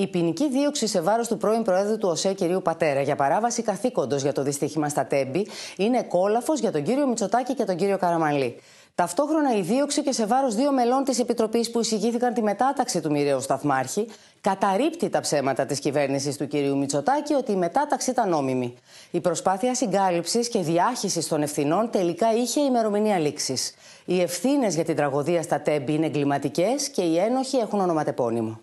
Η ποινική δίωξη σε βάρος του πρώην Προέδρου του ΟΣΕ κυρίου Πατέρα για παράβαση καθήκοντος για το δυστύχημα στα Τέμπη είναι κόλαφος για τον κύριο Μητσοτάκη και τον κύριο Καραμαλή. Ταυτόχρονα, η δίωξη και σε βάρος δύο μελών της Επιτροπής που εισηγήθηκαν τη μετάταξη του μοιραίου Σταθμάρχη καταρρύπτει τα ψέματα της κυβέρνησης του κυρίου Μητσοτάκη ότι η μετάταξη ήταν νόμιμη. Η προσπάθεια συγκάλυψης και διάχυσης των ευθυνών τελικά είχε ημερομηνία λήξης. Οι ευθύνες για την τραγωδία στα Τέμπη είναι εγκληματικές και οι ένοχοι έχουν ονοματεπώνυμο.